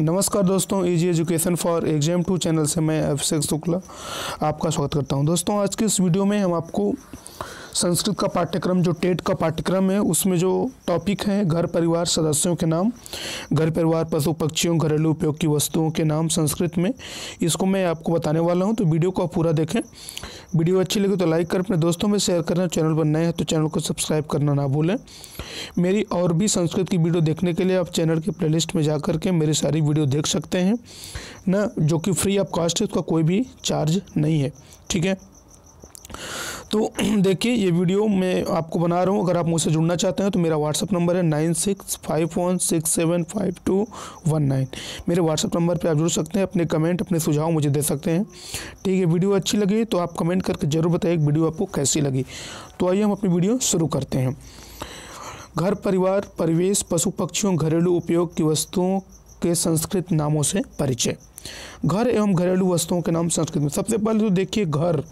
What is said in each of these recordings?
नमस्कार दोस्तों easy education for exam two channel से मैं अभिषेक शुक्ला आपका स्वागत करता हूं दोस्तों आज के इस वीडियो में हम आपको संस्कृत का पाठ्यक्रम जो टेट का पाठ्यक्रम है उसमें जो टॉपिक हैं घर परिवार सदस्यों के नाम घर परिवार पशु पक्षियों घरेलू उपयोग की वस्तुओं के नाम संस्कृत में इसको मैं आपको बताने वाला हूँ तो वीडियो को पूरा देखें वीडियो अच्छी लगी तो लाइक कर अपने दोस्तों में शेयर करना चैनल पर नए हैं तो चैनल को सब्सक्राइब करना ना भूलें मेरी और भी संस्कृत की वीडियो देखने के लिए आप चैनल के प्ले में जा के मेरी सारी वीडियो देख सकते हैं ना जो कि फ्री ऑफ कॉस्ट है उसका कोई भी चार्ज नहीं है ठीक है तो देखिए ये वीडियो मैं आपको बना रहा हूँ अगर आप मुझसे जुड़ना चाहते हैं तो मेरा व्हाट्सअप नंबर है nine six five one six seven five two one nine मेरे व्हाट्सअप नंबर पे आप जुड़ सकते हैं अपने कमेंट अपने सुझाव मुझे दे सकते हैं ठीक है वीडियो अच्छी लगी तो आप कमेंट करके ज़रूर बताइए वीडियो आपको कैसी लगी तो आइए हम अपनी वीडियो शुरू करते हैं घर परिवार परिवेश पशु पक्षियों घरेलू उपयोग की वस्तुओं के संस्कृत नामों से परिचय घर एवं घरेलू वस्तुओं के नाम संस्कृत में सबसे पहले तो देखिए घर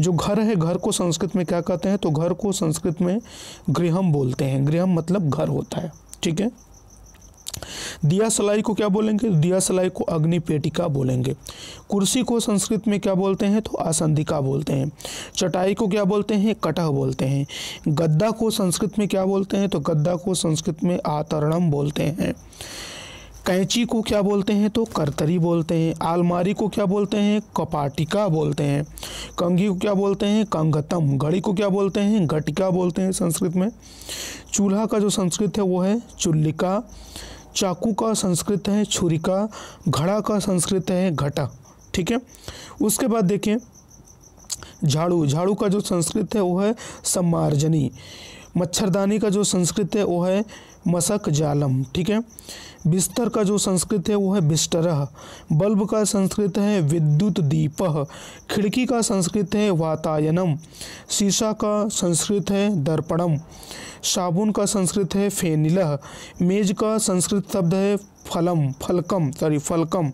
जो घर है घर को संस्कृत में क्या कहते हैं तो घर को संस्कृत में गृहम बोलते हैं गृहम मतलब घर होता है ठीक है दिया सलाई को क्या बोलेंगे दिया सलाई को अग्नि पेटिका बोलेंगे कुर्सी को संस्कृत में क्या बोलते हैं तो आसंधिका बोलते हैं चटाई को क्या बोलते हैं कटह बोलते हैं गद्दा को संस्कृत में क्या बोलते हैं तो गद्दा को संस्कृत में आतरणम बोलते हैं कैंची को क्या बोलते हैं तो करतरी बोलते हैं आलमारी को क्या बोलते हैं कपाटिका बोलते हैं कंघी को क्या बोलते हैं कंगतम घड़ी को क्या बोलते हैं घटिका बोलते हैं संस्कृत में चूल्हा का जो संस्कृत है वो है चुल्लिका चाकू का संस्कृत है छुरिका घड़ा का संस्कृत है घटा ठीक है उसके बाद देखें झाड़ू झाड़ू का जो संस्कृत है वो है सम्मार्जनी मच्छरदानी का जो संस्कृत है वो है मसक जालम ठीक है बिस्तर का जो संस्कृत है वो है बिस्तर बल्ब का संस्कृत है विद्युत दीप खिड़की का संस्कृत है वातायनम शीशा का संस्कृत है दर्पणम साबुन का संस्कृत है फेनिलह मेज का संस्कृत शब्द है फलम फलकम सॉरी फलकम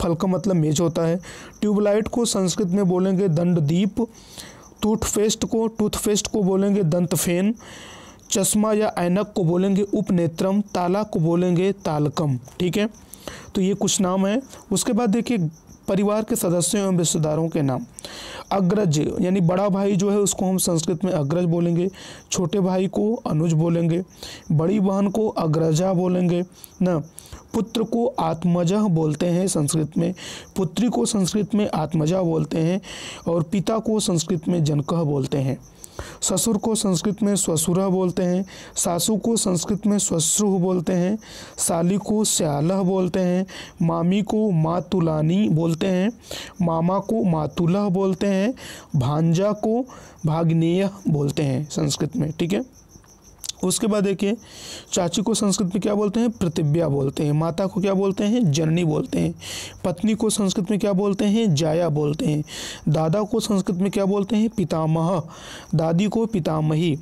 फलकम मतलब मेज होता है ट्यूबलाइट को संस्कृत में बोलेंगे दंडदीप टूथपेस्ट को टूथपेस्ट को बोलेंगे दंतफेन चश्मा या ऐनक को बोलेंगे उपनेत्रम ताला को बोलेंगे तालकम ठीक है तो ये कुछ नाम है उसके बाद देखिए परिवार के सदस्यों एवं रिश्तेदारों के नाम अग्रज यानी बड़ा भाई जो है उसको हम संस्कृत में अग्रज बोलेंगे छोटे भाई को अनुज बोलेंगे बड़ी बहन को अग्रजा बोलेंगे ना पुत्र को आत्मजह बोलते हैं संस्कृत में पुत्री को संस्कृत में आत्मजह बोलते हैं और पिता को संस्कृत में जनकह बोलते हैं ससुर को संस्कृत में ससुरह बोलते हैं सासू को संस्कृत में ससुह बोलते हैं साली को स्यालह बोलते हैं मामी को मातुलानी बोलते हैं मामा को मातुलह बोलते हैं भांजा को भाग्नेय बोलते हैं संस्कृत में ठीक है उसके बाद देखिए चाची को संस्कृत में क्या बोलते हैं प्रतिव्या बोलते हैं माता को क्या बोलते हैं जननी बोलते हैं पत्नी को संस्कृत में क्या बोलते हैं जाया बोलते हैं दादा को संस्कृत में क्या बोलते हैं पितामह दादी को पितामही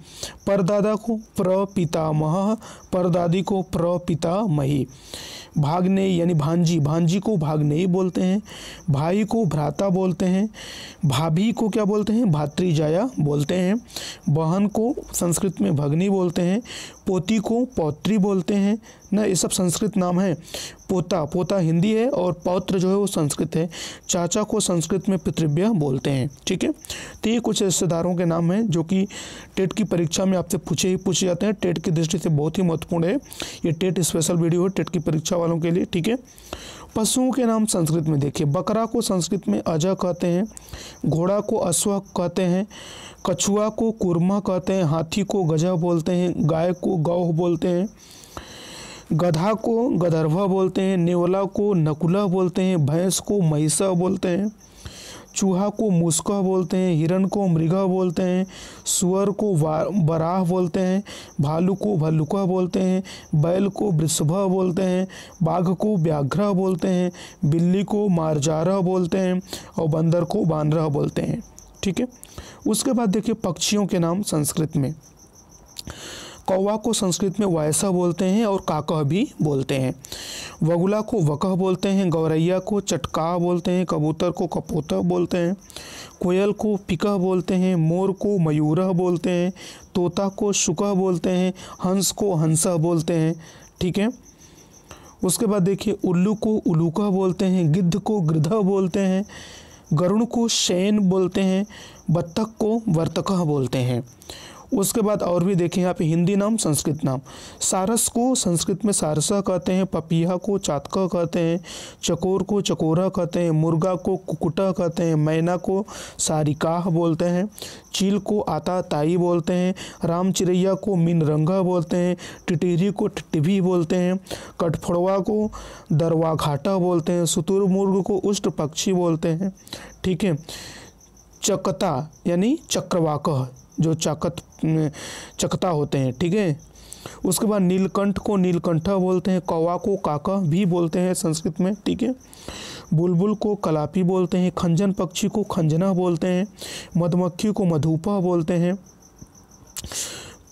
परदादा को प्रपितामह परदादी को प्रपितामही भागने यानी भांजी भांजी को भागने बोलते हैं भाई को भ्राता बोलते हैं भाभी को क्या बोलते हैं भातृजाया बोलते हैं बहन को संस्कृत में भगनी बोलते हैं हैं पोती को पौत्री बोलते हैं ना ये सब संस्कृत नाम है पोता पोता हिंदी है और पौत्र जो है वो संस्कृत है चाचा को संस्कृत में पितृव्य बोलते हैं ठीक है तो ये कुछ रिश्तेदारों के नाम हैं जो कि टेट की परीक्षा में आपसे पूछे ही पूछे जाते हैं टेट की दृष्टि से बहुत ही महत्वपूर्ण है ये टेट स्पेशल वीडियो है टेट की परीक्षा वालों के लिए ठीक है पशुओं के नाम संस्कृत में देखिए बकरा को संस्कृत में अजा कहते हैं घोड़ा को अश्व कहते हैं कछुआ को कुरमा कहते हैं हाथी को गजा बोलते हैं गाय को गौह बोलते हैं गधा को गधर्वा बोलते हैं नेवला को नकुला बोलते हैं भैंस को महिषा बोलते हैं चूहा को मुस्कह बोलते हैं हिरण को मृगह बोलते हैं सुअर को बराह बोलते हैं भालू को भल्लुकह बोलते हैं बैल को वृषभ बोलते हैं बाघ को व्याघ्रह बोलते हैं बिल्ली को मारजारह बोलते हैं और बंदर को बानरह बोलते हैं ठीक है उसके बाद देखिए पक्षियों के नाम संस्कृत में कौवा को संस्कृत में वायसा बोलते हैं और काकह भी बोलते हैं वगुला को वकह बोलते हैं गौरैया को चटका बोलते हैं कबूतर को कपोतह बोलते हैं कोयल को पिकह बोलते हैं मोर को मयूरह बोलते हैं तोता को शुकह बोलते हैं हंस को हंसह बोलते हैं ठीक है उसके बाद देखिए उल्लू को उल्लूकह बोलते हैं गिद्ध को गृधह बोलते हैं गरुण को शैन बोलते हैं बत्तख को वर्तकह बोलते हैं उसके बाद और भी देखें यहाँ पे हिंदी नाम संस्कृत नाम सारस को संस्कृत में सारसा कहते हैं पपिया को चातका कहते हैं चकोर को चकोरा कहते हैं मुर्गा को कुकुटा कहते हैं मैना को सारिकाह बोलते हैं चील को आता ताई बोलते हैं रामचिरैया को मीनरंगा बोलते हैं टिटेरी को टिटिभी बोलते हैं कटफड़वा को दरवाघाटा बोलते हैं सुतुरमुर्ग को उष्ट पक्षी बोलते हैं ठीक है चकता यानी चक्रवाक जो चकत चकता होते हैं ठीक है उसके बाद नीलकंठ को नीलकंठा बोलते हैं कौवा को काका भी बोलते हैं संस्कृत में ठीक है बुलबुल को कलापी बोलते हैं खंजन पक्षी को खंजना बोलते हैं मधुमक्खी को मधुपा बोलते हैं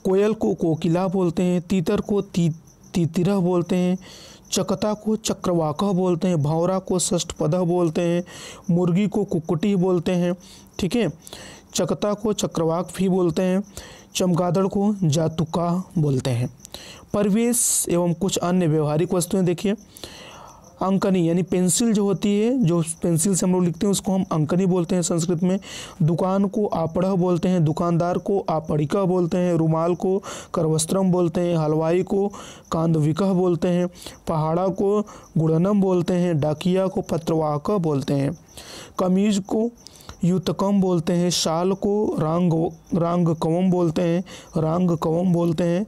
कोयल को कोकिला बोलते हैं तीतर को ती तीतिरा बोलते हैं चकता को चक्रवाका बोलते हैं भावरा को पदह बोलते हैं मुर्गी को कुकुटी बोलते हैं ठीक है चकता को चक्रवाक भी बोलते हैं चमगादड़ को जातुका बोलते हैं परिवेश एवं कुछ अन्य व्यवहारिक वस्तुएं देखिए अंकनी यानी पेंसिल जो होती है जो पेंसिल से हम लोग लिखते हैं उसको हम अंकनी बोलते हैं संस्कृत में दुकान को आपड़ह बोलते हैं दुकानदार को आपड़िका बोलते हैं रुमाल को करवस्त्रम बोलते हैं हलवाई को कांदविकह बोलते हैं पहाड़ा को गुड़नम बोलते हैं डाकिया को पत्रवाक बोलते हैं कमीज को यूतकम बोलते हैं शाल को रांग रांग कवम बोलते हैं रांग कवम बोलते हैं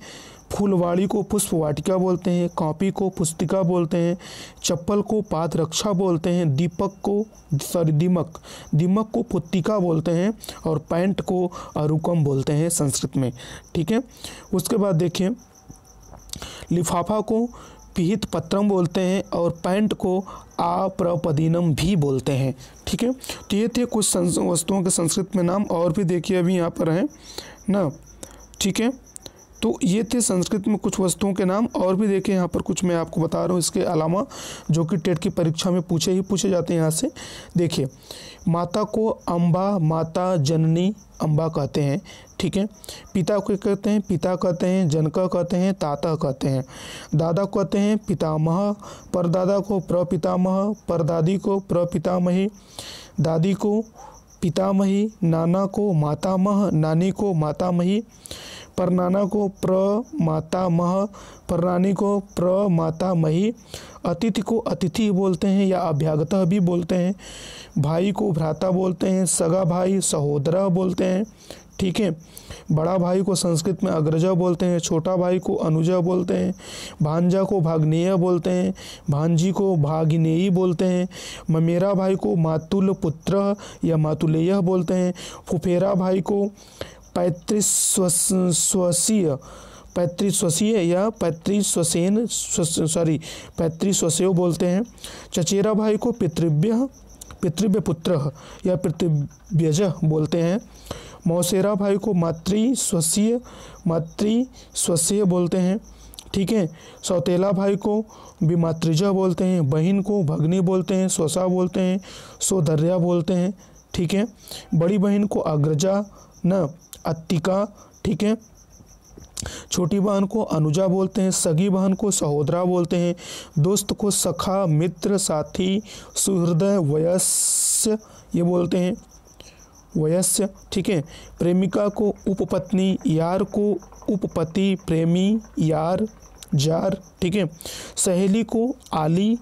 फूलवाड़ी को पुष्प वाटिका बोलते हैं कॉपी को पुस्तिका बोलते हैं चप्पल को पाद रक्षा बोलते हैं दीपक को सॉरी दीमक दीमक को पुत्तिका बोलते हैं और पैंट को अरुकम बोलते हैं संस्कृत में ठीक है उसके बाद देखिए लिफाफा को पिहित पत्रम बोलते हैं और पैंट को आप्रपदीनम भी बोलते हैं ठीक है तो ये थे कुछ वस्तुओं के संस्कृत में नाम और भी देखिए अभी यहाँ पर हैं ना ठीक है तो ये थे संस्कृत में कुछ वस्तुओं के नाम और भी देखें यहाँ पर कुछ मैं आपको बता रहा हूँ इसके अलावा जो कि टेट की परीक्षा में पूछे ही पूछे जाते हैं यहाँ से देखिए माता को अम्बा माता जननी अम्बा कहते हैं ठीक है पिता को कहते हैं पिता कहते हैं जनका कहते हैं ताता कहते हैं दादा कहते हैं पितामह परदादा को प्रपितामह परदादी को प्रपितामही दादी को पितामही नाना को मातामह नानी को मातामही परनाना को प्र माता मह परानी को प्र माता मही अतिथि को अतिथि बोलते हैं या अभ्यागतः भी बोलते हैं भाई को भ्राता बोलते हैं सगा भाई सहोदरा बोलते हैं ठीक है बड़ा भाई को संस्कृत में अग्रजा बोलते हैं छोटा भाई को अनुजा बोलते हैं भांजा को भाग्नेय बोलते हैं भांजी को भागिनेयी बोलते हैं ममेरा भाई को मातुल पुत्र या मातुलेय बोलते हैं फुफेरा भाई को पैतृस्वसीय पैतृस्वसीय या पैतृस्वसेन सॉरी पैतृस्वसेव बोलते हैं चचेरा भाई को पितृव्य पितृव्य पुत्र या पितृव्यज बोलते हैं मौसेरा भाई को मातृस्वसीय मातृस्वसीय बोलते हैं ठीक है सौतेला भाई को विमातृज बोलते हैं बहन को भगनी बोलते हैं सोसा बोलते हैं सोधर्या बोलते हैं ठीक है बड़ी बहन को अग्रजा ना अत्तिका ठीक है छोटी बहन को अनुजा बोलते हैं सगी बहन को सहोदरा बोलते हैं दोस्त को सखा मित्र साथी सुहृदय वयस्य ये बोलते हैं वयस्य ठीक है प्रेमिका को उपपत्नी यार को उपपति प्रेमी यार जार ठीक है सहेली को आली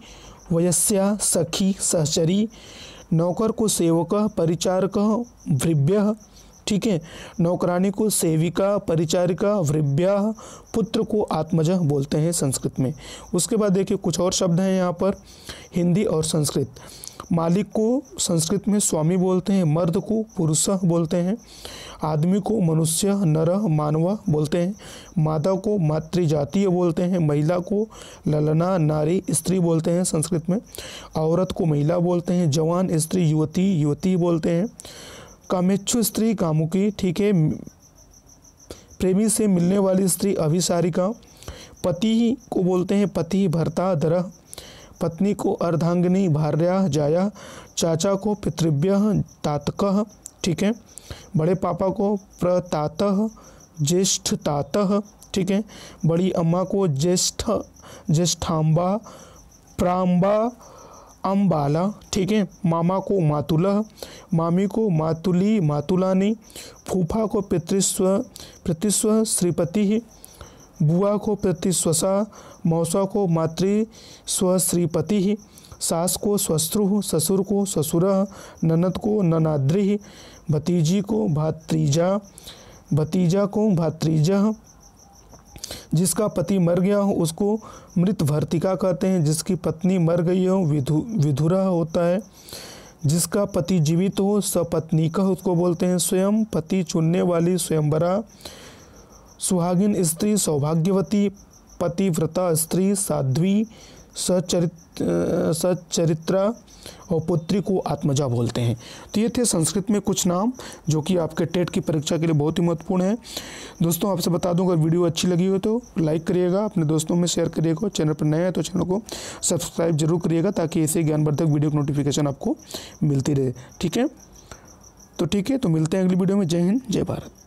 वयस्या सखी सहचरी नौकर को सेवक परिचारक वृभ्य ठीक है नौकरानी को सेविका परिचारिका वृब्या पुत्र को आत्मजह बोलते हैं संस्कृत में उसके बाद देखिए कुछ और शब्द हैं यहाँ पर हिंदी और संस्कृत मालिक को संस्कृत में स्वामी बोलते हैं मर्द को पुरुष बोलते हैं आदमी को मनुष्य नर मानव बोलते हैं माता को मातृजातीय बोलते हैं महिला को ललना नारी स्त्री बोलते हैं संस्कृत में औरत को महिला बोलते हैं जवान स्त्री युवती युवती बोलते हैं कामेच्छु स्त्री कामुकी ठीक है प्रेमी से मिलने वाली स्त्री अभिसारिका पति को बोलते हैं पति भरता दरह पत्नी को अर्धांगनी भार्या जाया चाचा को पितृव्य तातक ठीक है बड़े पापा को प्रतात ज्येष्ठ तात ठीक है बड़ी अम्मा को ज्येष्ठ ज्येष्ठाम्बा प्रांबा अम्बाला ठीक है मामा को मातुला मामी को मातुली मातुलानी फूफा को पितृस्व प्रतिस्व श्रीपति बुआ को प्रतिस्वसा मौसा को मातृ स्वश्रीपति सास को स्वस्त्रु ससुर को ससुर ननद को ननाद्रि भतीजी को भातृजा भतीजा को भातृजा जिसका पति मर गया हो उसको मृत भर्तिका कहते हैं जिसकी पत्नी मर गई हो विधु विधुरा होता है जिसका पति जीवित हो सपत्नी का उसको बोलते हैं स्वयं पति चुनने वाली स्वयंवरा सुहागिन स्त्री सौभाग्यवती पतिव्रता स्त्री साध्वी सचरित सचरित्रा और पुत्री को आत्मजा बोलते हैं तो ये थे संस्कृत में कुछ नाम जो कि आपके टेट की परीक्षा के लिए बहुत ही महत्वपूर्ण है दोस्तों आपसे बता दूं अगर वीडियो अच्छी लगी हो तो लाइक करिएगा अपने दोस्तों में शेयर करिएगा चैनल पर नए हैं तो चैनल को सब्सक्राइब जरूर करिएगा ताकि ऐसे ज्ञानवर्धक वीडियो की नोटिफिकेशन आपको मिलती रहे ठीक है तो ठीक है तो मिलते हैं अगली वीडियो में जय हिंद जय भारत